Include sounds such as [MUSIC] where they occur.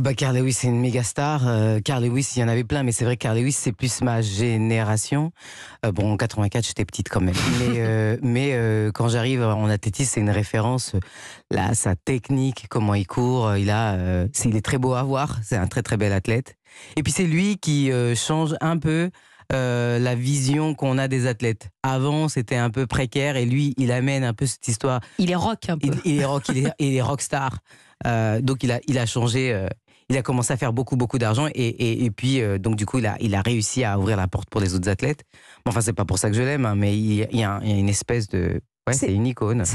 Bah, Carl Lewis, c'est une méga star. Euh, Carl Lewis, il y en avait plein, mais c'est vrai que Carl Lewis, c'est plus ma génération. Euh, bon, en 84, j'étais petite quand même. [LAUGHS] Mais, euh, quand j'arrive en athlétisme, c'est une référence. Là, sa technique, comment il court, il, a, est, il est très beau à voir. C'est un très, très bel athlète. Et puis, c'est lui qui change un peu la vision qu'on a des athlètes. Avant, c'était un peu précaire et lui, il amène un peu cette histoire. Il est rock un peu. Il, est rock, il est, il est donc il a, il a changé, il a commencé à faire beaucoup, beaucoup d'argent. Et, puis, euh, donc, du coup, il a, réussi à ouvrir la porte pour les autres athlètes. Enfin, c'est pas pour ça que je l'aime, hein, mais il, a, il, y a une espèce de. Ouais, c'est une icône.